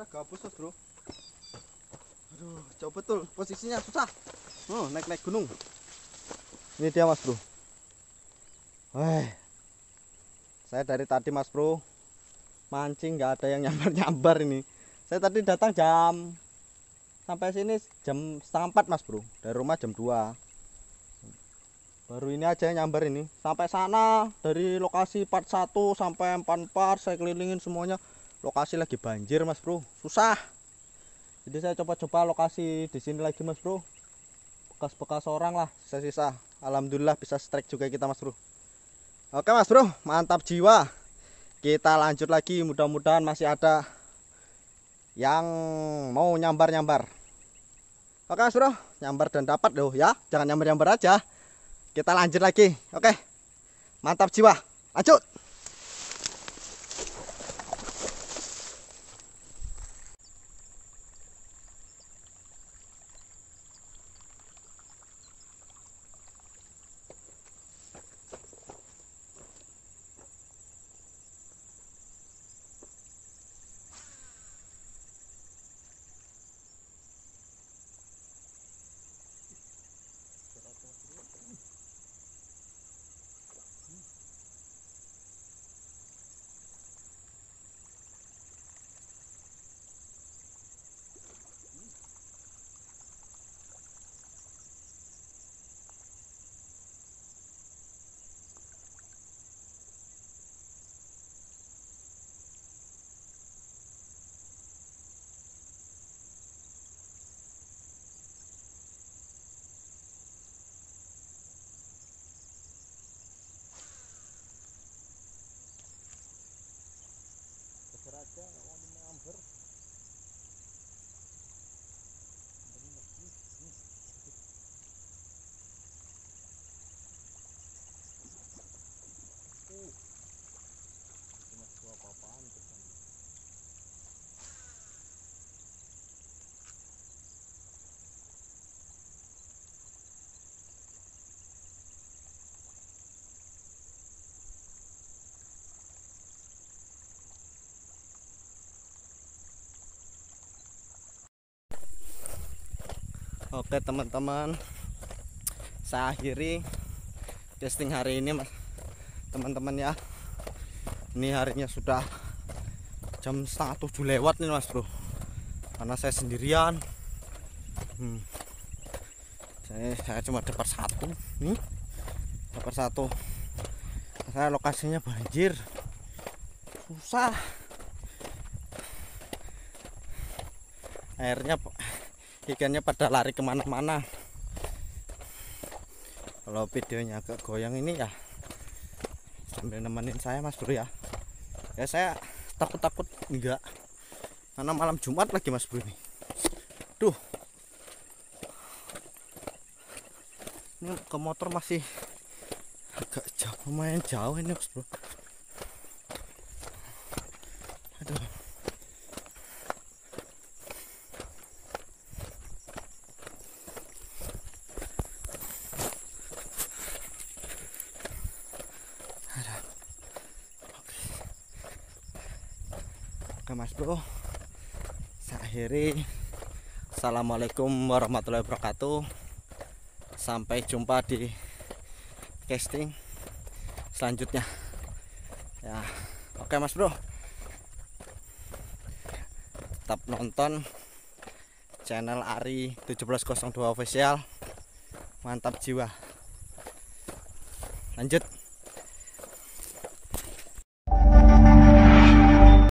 kira gabus Bro. Aduh, jauh betul posisinya susah. Oh, naik-naik gunung. Ini dia Mas, Bro. Wah. Eh, saya dari tadi Mas, Bro mancing nggak ada yang nyambar-nyambar ini. Saya tadi datang jam sampai sini jam setengah empat mas bro dari rumah jam 2 baru ini aja yang nyambar ini sampai sana dari lokasi part 1 sampai part empat saya kelilingin semuanya lokasi lagi banjir mas bro susah jadi saya coba-coba lokasi di sini lagi mas bro bekas-bekas orang lah sisa-sisa alhamdulillah bisa strike juga kita mas bro oke mas bro mantap jiwa kita lanjut lagi mudah-mudahan masih ada yang mau nyambar-nyambar oke mas bro nyambar dan dapat loh ya jangan nyambar-nyambar aja kita lanjut lagi oke mantap jiwa lanjut Oke teman-teman Saya akhiri casting hari ini Teman-teman ya Ini harinya sudah Jam setengah tujuh lewat nih mas bro Karena saya sendirian hmm. saya, saya cuma dapat satu Nih Dapat satu Saya lokasinya banjir Susah Airnya ikannya pada lari kemana-mana kalau videonya agak goyang ini ya sambil nemenin saya mas bro ya ya saya takut-takut enggak karena malam Jumat lagi mas bro ini tuh ini ke motor masih agak jauh lumayan jauh ini mas bro ke Mas Bro akhiri Assalamualaikum warahmatullahi wabarakatuh sampai jumpa di casting selanjutnya ya oke mas bro tetap nonton channel Ari 1702 official mantap jiwa lanjut